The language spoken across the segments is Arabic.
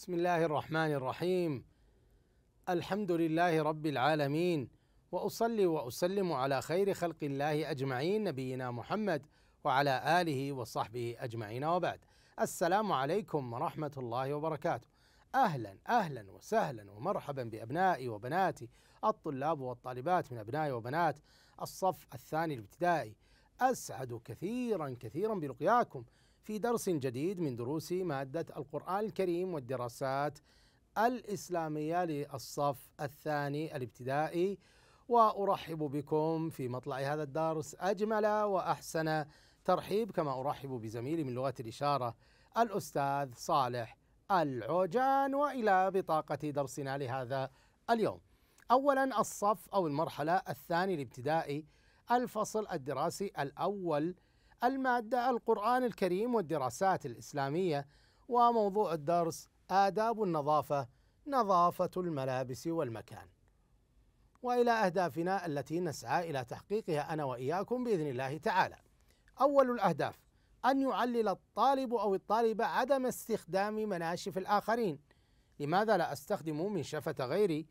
بسم الله الرحمن الرحيم الحمد لله رب العالمين واصلي واسلم على خير خلق الله اجمعين نبينا محمد وعلى اله وصحبه اجمعين وبعد السلام عليكم ورحمه الله وبركاته اهلا اهلا وسهلا ومرحبا بابنائي وبناتي الطلاب والطالبات من ابنائي وبنات الصف الثاني الابتدائي اسعد كثيرا كثيرا بلقياكم في درس جديد من دروس مادة القرآن الكريم والدراسات الإسلامية للصف الثاني الابتدائي وأرحب بكم في مطلع هذا الدرس أجمل وأحسن ترحيب كما أرحب بزميلي من لغة الإشارة الأستاذ صالح العوجان وإلى بطاقة درسنا لهذا اليوم أولا الصف أو المرحلة الثاني الابتدائي الفصل الدراسي الأول المادة القرآن الكريم والدراسات الإسلامية وموضوع الدرس آداب النظافة نظافة الملابس والمكان والى اهدافنا التي نسعى الى تحقيقها انا واياكم باذن الله تعالى. اول الاهداف ان يعلل الطالب او الطالبه عدم استخدام مناشف الاخرين. لماذا لا استخدم منشفه غيري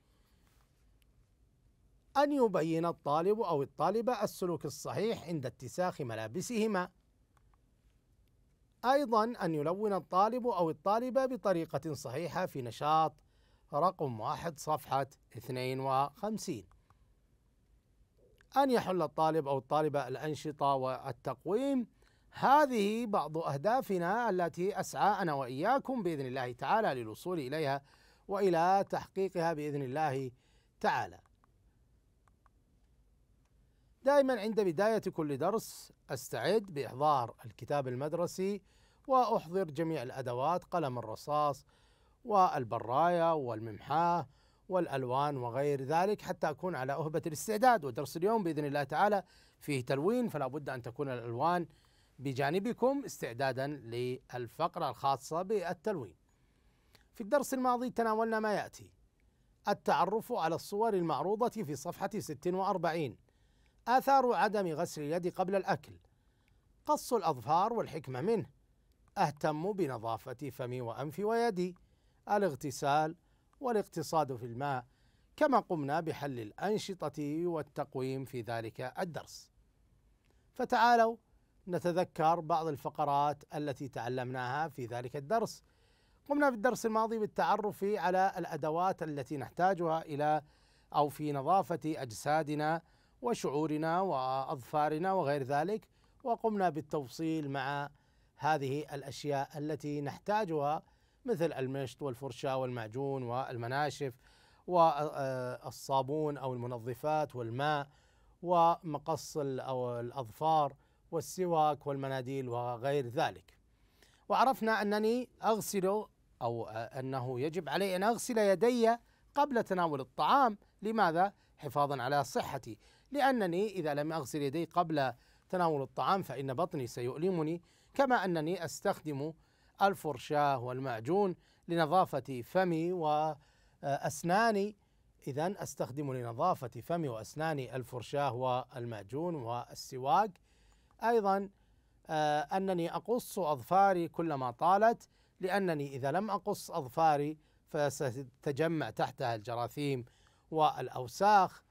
أن يبين الطالب أو الطالبة السلوك الصحيح عند اتساخ ملابسهما. أيضا أن يلون الطالب أو الطالبة بطريقة صحيحة في نشاط رقم واحد صفحة 52 أن يحل الطالب أو الطالبة الأنشطة والتقويم هذه بعض أهدافنا التي أسعى أنا وإياكم بإذن الله تعالى للوصول إليها وإلى تحقيقها بإذن الله تعالى دائما عند بداية كل درس أستعد بإحضار الكتاب المدرسي وأحضر جميع الأدوات قلم الرصاص والبراية والممحاة والألوان وغير ذلك حتى أكون على أهبة الاستعداد ودرس اليوم بإذن الله تعالى فيه تلوين فلا بد أن تكون الألوان بجانبكم استعدادا للفقرة الخاصة بالتلوين في الدرس الماضي تناولنا ما يأتي التعرف على الصور المعروضة في صفحة 46 آثار عدم غسل اليد قبل الأكل قص الأظفار والحكمة منه أهتم بنظافة فمي وأنفي ويدي الاغتسال والاقتصاد في الماء كما قمنا بحل الأنشطة والتقويم في ذلك الدرس فتعالوا نتذكر بعض الفقرات التي تعلمناها في ذلك الدرس قمنا في الدرس الماضي بالتعرف على الأدوات التي نحتاجها إلى أو في نظافة أجسادنا وشعورنا واظفارنا وغير ذلك وقمنا بالتوصيل مع هذه الاشياء التي نحتاجها مثل المشط والفرشاه والمعجون والمناشف والصابون او المنظفات والماء ومقص او الاظفار والسواك والمناديل وغير ذلك. وعرفنا انني اغسل او انه يجب علي ان اغسل يدي قبل تناول الطعام، لماذا؟ حفاظا على صحتي، لأنني إذا لم أغسل يدي قبل تناول الطعام فإن بطني سيؤلمني كما أنني أستخدم الفرشاة والمعجون لنظافة فمي وأسناني إذا أستخدم لنظافة فمي وأسناني الفرشاة والمعجون والسواق أيضا آه، أنني أقص أظفاري كلما طالت لأنني إذا لم أقص أظفاري فستتجمع تحتها الجراثيم والأوساخ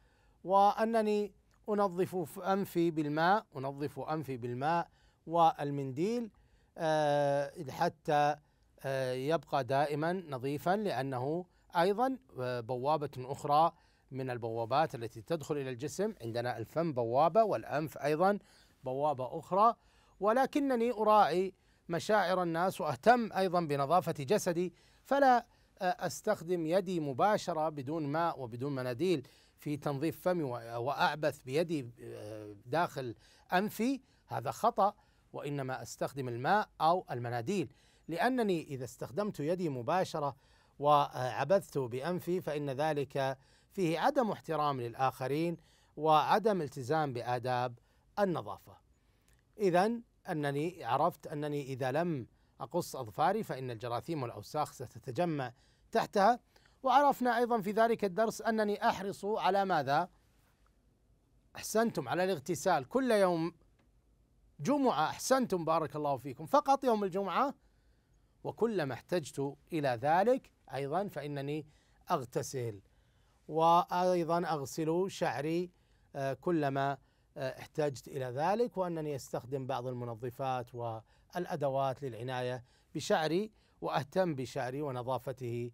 وأنني أنظف أنفي بالماء أنظف أنفي بالماء والمنديل آه، حتى آه، يبقى دائما نظيفا لأنه أيضا آه، بوابة أخرى من البوابات التي تدخل إلى الجسم عندنا الفم بوابة والأنف أيضا بوابة أخرى ولكنني أراعي مشاعر الناس وأهتم أيضا بنظافة جسدي فلا أستخدم يدي مباشرة بدون ماء وبدون مناديل في تنظيف فمي وأعبث بيدي آه، داخل أنفي هذا خطأ وإنما أستخدم الماء أو المناديل لأنني إذا استخدمت يدي مباشرة وعبثت بأنفي فإن ذلك فيه عدم احترام للآخرين وعدم التزام بآداب النظافة إذا أنني عرفت أنني إذا لم أقص أظفاري فإن الجراثيم والأوساخ ستتجمع تحتها وعرفنا أيضا في ذلك الدرس أنني أحرص على ماذا أحسنتم على الاغتسال كل يوم جمعة أحسنتم بارك الله فيكم فقط يوم الجمعة وكلما احتجت إلى ذلك أيضا فإنني أغتسل وأيضا أغسل شعري آه، كلما آه، احتجت إلى ذلك وأنني أستخدم بعض المنظفات والأدوات للعناية بشعري وأهتم بشعري ونظافته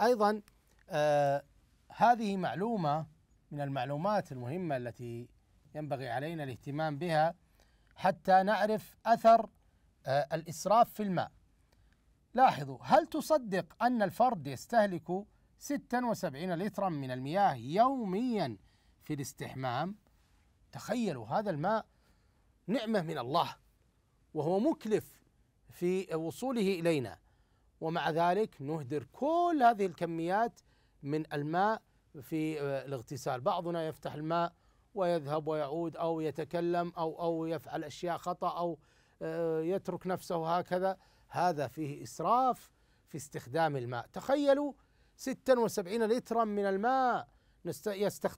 أيضا آه هذه معلومة من المعلومات المهمة التي ينبغي علينا الاهتمام بها حتى نعرف أثر آه الإسراف في الماء لاحظوا هل تصدق أن الفرد يستهلك 76 لترا من المياه يوميا في الاستحمام تخيلوا هذا الماء نعمة من الله وهو مكلف في وصوله إلينا ومع ذلك نهدر كل هذه الكميات من الماء في آه، الاغتسال بعضنا يفتح الماء ويذهب ويعود أو يتكلم أو أو يفعل أشياء خطأ أو آه، يترك نفسه هكذا هذا فيه إسراف في استخدام الماء تخيلوا 76 لترا من الماء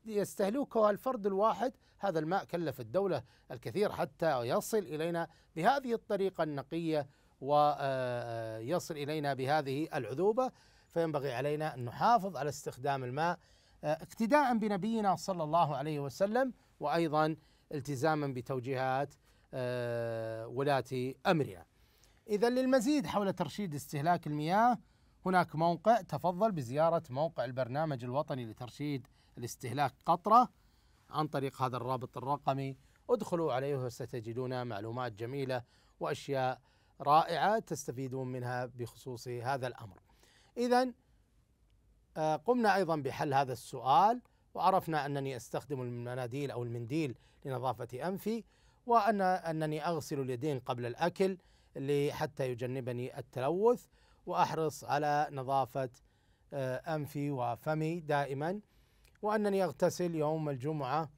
يستهلكها الفرد الواحد هذا الماء كلف الدولة الكثير حتى يصل إلينا بهذه الطريقة النقية ويصل آه، آه، الينا بهذه العذوبه فينبغي علينا ان نحافظ على استخدام الماء آه، اقتداء بنبينا صلى الله عليه وسلم وايضا التزاما بتوجيهات ولاه امرنا. اذا للمزيد حول ترشيد استهلاك المياه هناك موقع تفضل بزياره موقع البرنامج الوطني لترشيد الاستهلاك قطره عن طريق هذا الرابط الرقمي ادخلوا عليه وستجدون معلومات جميله واشياء رائعة تستفيدون منها بخصوص هذا الأمر إذا آه، قمنا أيضا بحل هذا السؤال وعرفنا أنني أستخدم المناديل أو المنديل لنظافة أنفي وأن أنني أغسل اليدين قبل الأكل حتى يجنبني التلوث وأحرص على نظافة آه، أنفي وفمي دائما وأنني أغتسل يوم الجمعة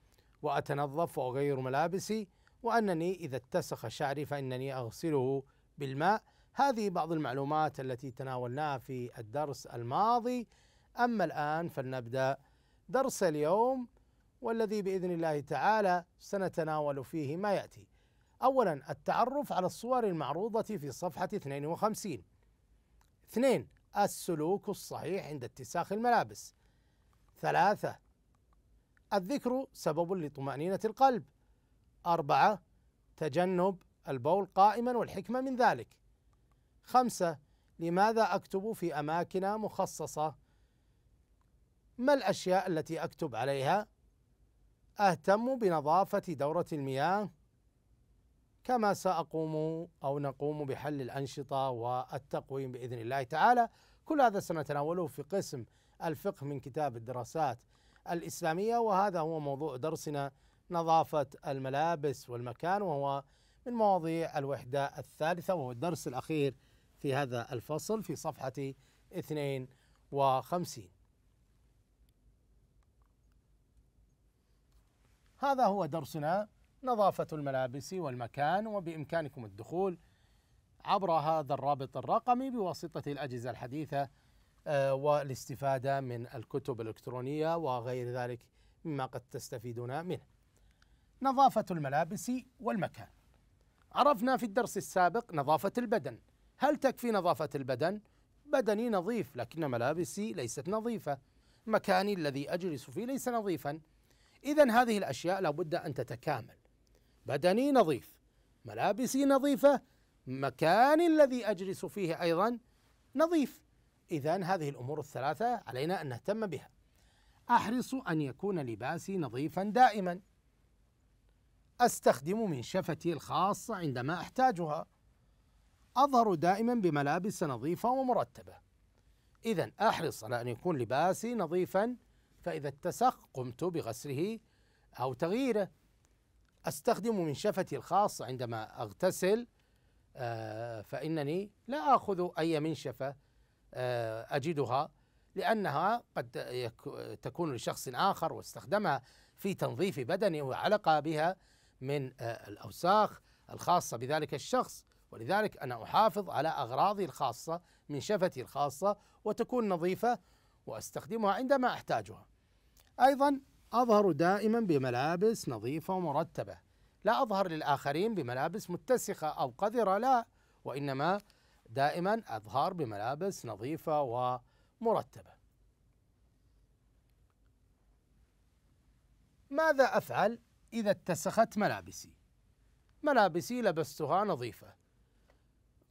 وأتنظف وأغير ملابسي وأنني إذا اتسخ شعري فإنني أغسله بالماء هذه بعض المعلومات التي تناولناها في الدرس الماضي اما الان فلنبدا درس اليوم والذي باذن الله تعالى سنتناول فيه ما ياتي اولا التعرف على الصور المعروضه في صفحه 52 اثنين السلوك الصحيح عند اتساخ الملابس ثلاثة الذكر سبب لطمأنينة القلب أربعة تجنب البول قائما والحكمة من ذلك خمسة لماذا أكتب في أماكن مخصصة ما الأشياء التي أكتب عليها أهتم بنظافة دورة المياه كما سأقوم أو نقوم بحل الأنشطة والتقويم بإذن الله تعالى كل هذا سنتناوله في قسم الفقه من كتاب الدراسات الإسلامية وهذا هو موضوع درسنا نظافة الملابس والمكان وهو من مواضيع الوحدة الثالثة وهو الدرس الأخير في هذا الفصل في صفحة 52 هذا هو درسنا نظافة الملابس والمكان وبإمكانكم الدخول عبر هذا الرابط الرقمي بواسطة الأجهزة الحديثة آه، والاستفادة من الكتب الإلكترونية وغير ذلك مما قد تستفيدون منه نظافة الملابس والمكان عرفنا في الدرس السابق نظافة البدن هل تكفي نظافة البدن؟ بدني نظيف لكن ملابسي ليست نظيفة مكاني الذي أجلس فيه ليس نظيفا إذا هذه الأشياء لابد أن تتكامل بدني نظيف ملابسي نظيفة مكاني الذي أجلس فيه أيضا نظيف إذا هذه الأمور الثلاثة علينا أن نهتم بها أحرص أن يكون لباسي نظيفا دائما أستخدم منشفتي الخاصة عندما أحتاجها أظهر دائما بملابس نظيفة ومرتبة إذا أحرص على أن يكون لباسي نظيفا فإذا اتسخ قمت بغسله أو تغييره أستخدم منشفتي الخاصة عندما أغتسل آه، فإنني لا آخذ أي منشفة آه، أجدها لأنها قد تكون لشخص آخر واستخدمها في تنظيف بدنه وعلق بها من آه، الأوساخ الخاصة بذلك الشخص ولذلك أنا أحافظ على أغراضي الخاصة من شفتي الخاصة وتكون نظيفة وأستخدمها عندما أحتاجها أيضا أظهر دائما بملابس نظيفة ومرتبة لا أظهر للآخرين بملابس متسخة أو قذرة لا وإنما دائما أظهر بملابس نظيفة ومرتبة ماذا أفعل إذا اتسخت ملابسي ملابسي لبستها نظيفة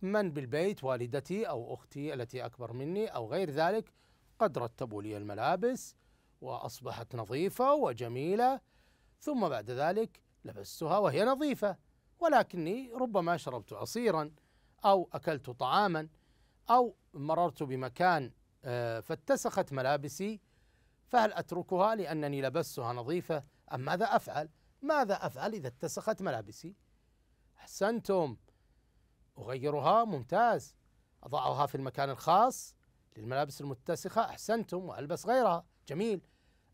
من بالبيت والدتي أو أختي التي أكبر مني أو غير ذلك قد رتبوا لي الملابس وأصبحت نظيفة وجميلة ثم بعد ذلك لبستها وهي نظيفة ولكني ربما شربت عصيرا أو أكلت طعاما أو مررت بمكان آه، فاتسخت ملابسي فهل أتركها لأنني لبستها نظيفة أم ماذا أفعل؟ ماذا أفعل إذا اتسخت ملابسي أحسنتم أغيرها ممتاز أضعها في المكان الخاص للملابس المتسخة أحسنتم وألبس غيرها جميل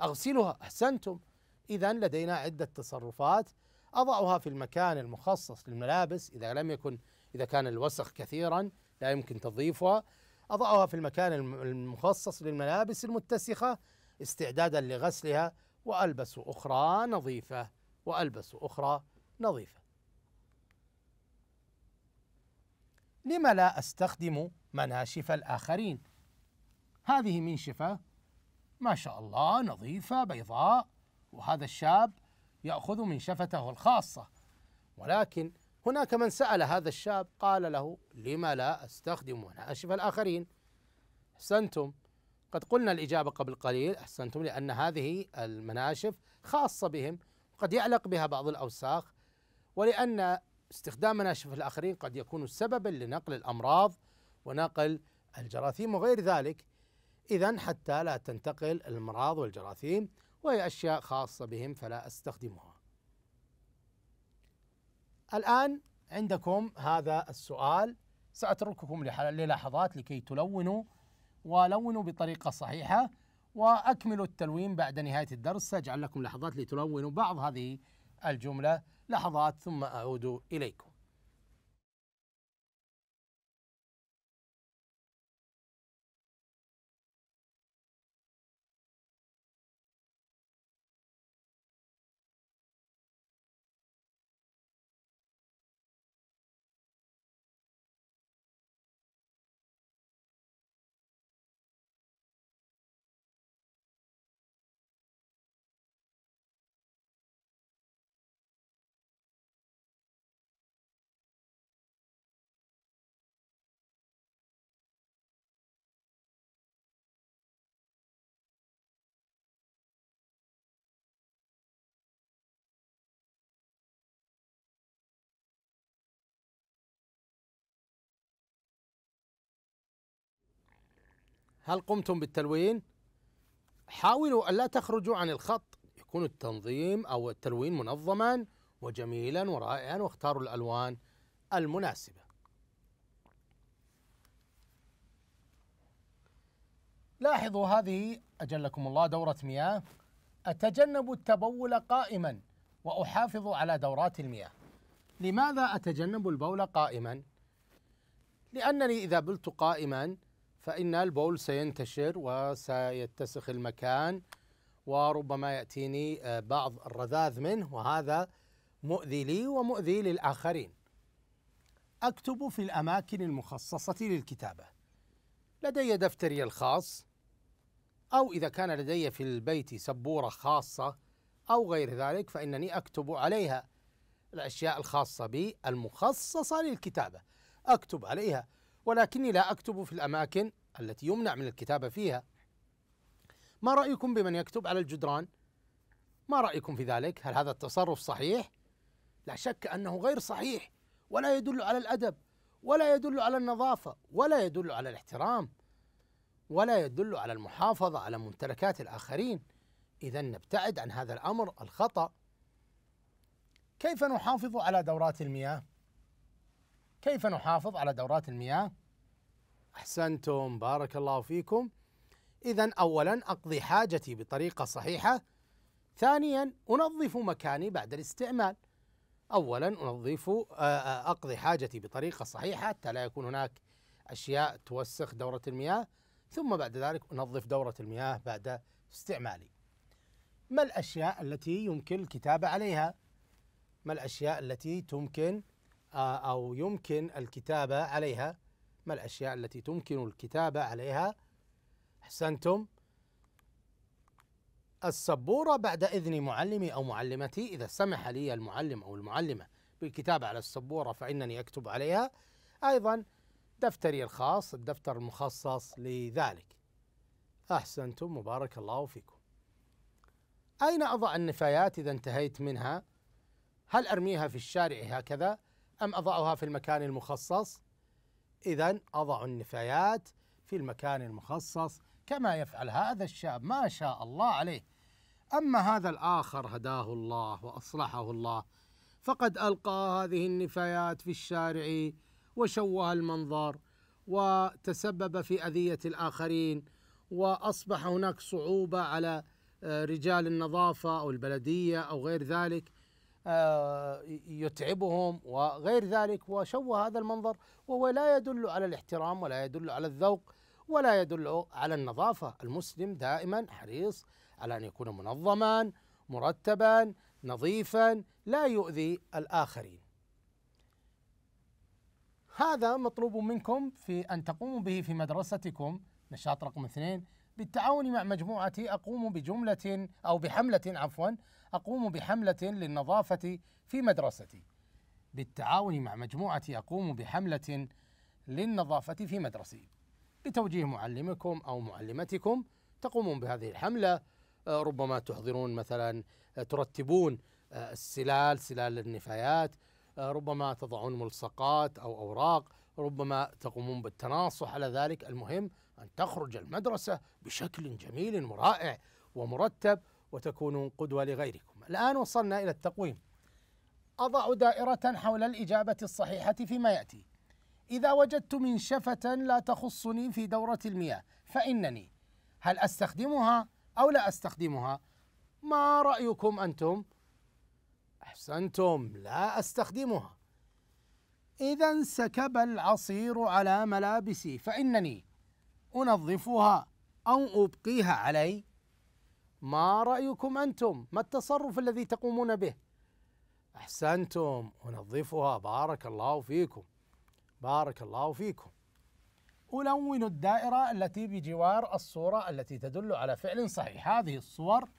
أغسلها أحسنتم إذا لدينا عدة تصرفات أضعها في المكان المخصص للملابس إذا لم يكن إذا كان الوسخ كثيرا لا يمكن تنظيفها أضعها في المكان المخصص للملابس المتسخة استعدادا لغسلها وألبس أخرى نظيفة وألبس أخرى نظيفة لم لا أستخدم مناشف الآخرين هذه منشفة ما شاء الله نظيفة بيضاء وهذا الشاب يأخذ منشفته الخاصة ولكن هناك من سأل هذا الشاب قال له لم لا أستخدم مناشف الآخرين أحسنتم قد قلنا الإجابة قبل قليل أحسنتم لأن هذه المناشف خاصة بهم قد يعلق بها بعض الأوساخ ولأن استخدام ناشف الآخرين قد يكون سببا لنقل الأمراض ونقل الجراثيم وغير ذلك إذا حتى لا تنتقل الأمراض والجراثيم وهي أشياء خاصة بهم فلا أستخدمها الآن عندكم هذا السؤال سأترككم للحظات لكي تلونوا ولونوا بطريقة صحيحة وأكملوا التلوين بعد نهاية الدرس سأجعل لكم لحظات لتلونوا بعض هذه الجملة لحظات ثم أعود إليكم هل قمتم بالتلوين؟ حاولوا ألا تخرجوا عن الخط يكون التنظيم أو التلوين منظما وجميلا ورائعا واختاروا الألوان المناسبة لاحظوا هذه أجلكم الله دورة مياه أتجنب التبول قائما وأحافظ على دورات المياه لماذا أتجنب البول قائما؟ لأنني إذا بلت قائما فإن البول سينتشر وسيتسخ المكان وربما يأتيني آه، بعض الرذاذ منه وهذا مؤذي لي ومؤذي للآخرين أكتب في الأماكن المخصصة للكتابة لدي دفتري الخاص أو إذا كان لدي في البيت سبورة خاصة أو غير ذلك فإنني أكتب عليها الأشياء الخاصة بي المخصصة للكتابة أكتب عليها ولكني لا أكتب في الأماكن التي يمنع من الكتابة فيها ما رأيكم بمن يكتب على الجدران؟ ما رأيكم في ذلك؟ هل هذا التصرف صحيح؟ لا شك أنه غير صحيح ولا يدل على الأدب ولا يدل على النظافة ولا يدل على الاحترام ولا يدل على المحافظة على ممتلكات الآخرين إذا نبتعد عن هذا الأمر الخطأ كيف نحافظ على دورات المياه؟ كيف نحافظ على دورات المياه؟ أحسنتم بارك الله فيكم إذا أولا أقضي حاجتي بطريقة صحيحة ثانيا أنظف مكاني بعد الاستعمال أولا أنظف آه، آه، أقضي حاجتي بطريقة صحيحة حتى لا يكون هناك أشياء توسخ دورة المياه ثم بعد ذلك أنظف دورة المياه بعد استعمالي ما الأشياء التي يمكن الكتابة عليها؟ ما الأشياء التي تمكن آه، أو يمكن الكتابة عليها ما الأشياء التي تمكن الكتابة عليها أحسنتم السبورة بعد إذن معلمي أو معلمتي إذا سمح لي المعلم أو المعلمة بالكتابة على السبورة فإنني أكتب عليها أيضا دفتري الخاص الدفتر المخصص لذلك أحسنتم وبارك الله فيكم أين أضع النفايات إذا انتهيت منها هل أرميها في الشارع هكذا أم أضعها في المكان المخصص؟ إذا أضع النفايات في المكان المخصص كما يفعل هذا الشاب ما شاء الله عليه أما هذا الآخر هداه الله وأصلحه الله فقد ألقى هذه النفايات في الشارع وشوه المنظر وتسبب في أذية الآخرين وأصبح هناك صعوبة على آه، رجال النظافة أو البلدية أو غير ذلك آه، يتعبهم وغير ذلك وشوه هذا المنظر وهو لا يدل على الاحترام ولا يدل على الذوق ولا يدل على النظافة المسلم دائما حريص على أن يكون منظما مرتبا نظيفا لا يؤذي الآخرين هذا مطلوب منكم في أن تقوموا به في مدرستكم نشاط رقم اثنين بالتعاون مع مجموعة أقوم بجملة أو بحملة عفوا أقوم بحملة للنظافة في مدرستي بالتعاون مع مجموعة أقوم بحملة للنظافة في مدرستي بتوجيه معلمكم أو معلمتكم تقومون بهذه الحملة آه، ربما تحضرون مثلا آه، ترتبون آه، السلال سلال النفايات ربما تضعون ملصقات أو أوراق ربما تقومون بالتناصح على ذلك المهم أن تخرج المدرسة بشكل جميل ورائع ومرتب وتكونوا قدوة لغيركم الآن وصلنا إلى التقويم أضع دائرة حول الإجابة الصحيحة فيما يأتي إذا وجدت منشفة لا تخصني في دورة المياه فإنني هل أستخدمها أو لا أستخدمها ما رأيكم أنتم أحسنتم لا أستخدمها إذا سكب العصير على ملابسي فإنني أنظفها أو أبقيها علي ما رايكم انتم ما التصرف الذي تقومون به احسنتم انظفها بارك الله فيكم بارك الله فيكم الون الدائره التي بجوار الصوره التي تدل على فعل صحيح هذه الصور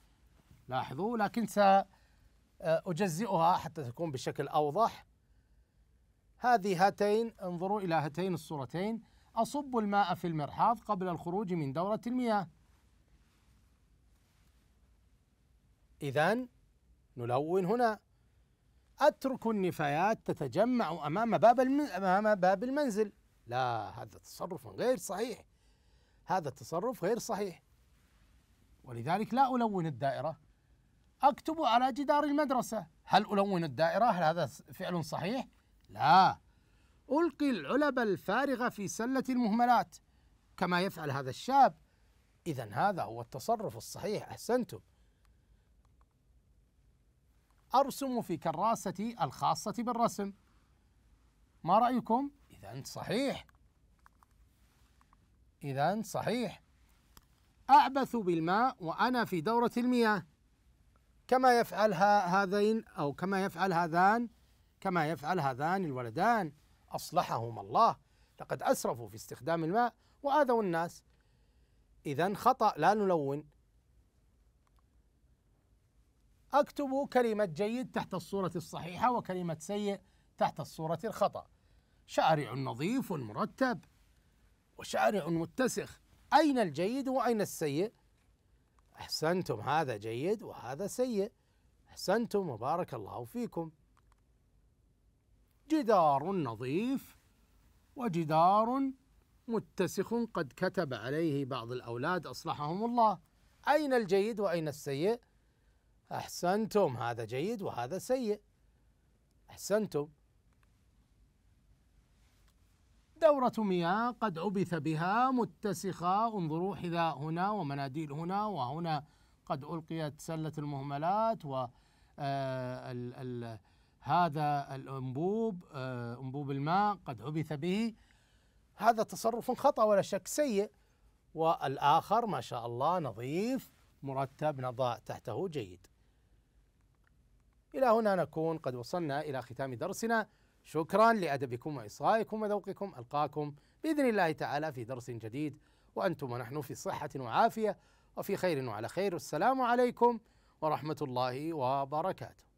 لاحظوا لكن ساجزئها حتى تكون بشكل اوضح هذه هاتين انظروا الى هاتين الصورتين اصب الماء في المرحاض قبل الخروج من دوره المياه إذا نلون هنا أترك النفايات تتجمع أمام باب أمام باب المنزل لا هذا تصرف غير صحيح هذا التصرف غير صحيح ولذلك لا ألون الدائرة أكتب على جدار المدرسة هل ألون الدائرة هل هذا فعل صحيح؟ لا ألقي العلب الفارغة في سلة المهملات كما يفعل هذا الشاب إذا هذا هو التصرف الصحيح أحسنتم أرسم في كراستي الخاصة بالرسم ما رأيكم؟ إذا صحيح إذا صحيح أعبث بالماء وأنا في دورة المياه كما يفعلها هذين أو كما يفعل هذان كما يفعل هذان الولدان أصلحهما الله لقد أسرفوا في استخدام الماء وآذوا الناس إذا خطأ لا نلون أكتب كلمة جيد تحت الصورة الصحيحة وكلمة سيء تحت الصورة الخطأ شارع نظيف مرتب وشارع متسخ أين الجيد وأين السيء أحسنتم هذا جيد وهذا سيء أحسنتم وبارك الله فيكم جدار نظيف وجدار متسخ قد كتب عليه بعض الأولاد أصلحهم الله أين الجيد وأين السيء أحسنتم هذا جيد وهذا سيء أحسنتم دورة مياه قد عبث بها متسخة انظروا حذاء هنا ومناديل هنا وهنا قد ألقيت سلة المهملات و آه، ال هذا الأنبوب آه، أنبوب الماء قد عبث به هذا تصرف خطأ ولا شك سيء والآخر ما شاء الله نظيف مرتب نضاء تحته جيد إلى هنا نكون قد وصلنا إلى ختام درسنا شكرا لأدبكم وإصغائكم وذوقكم ألقاكم بإذن الله تعالى في درس جديد وأنتم ونحن في صحة وعافية وفي خير وعلى خير السلام عليكم ورحمة الله وبركاته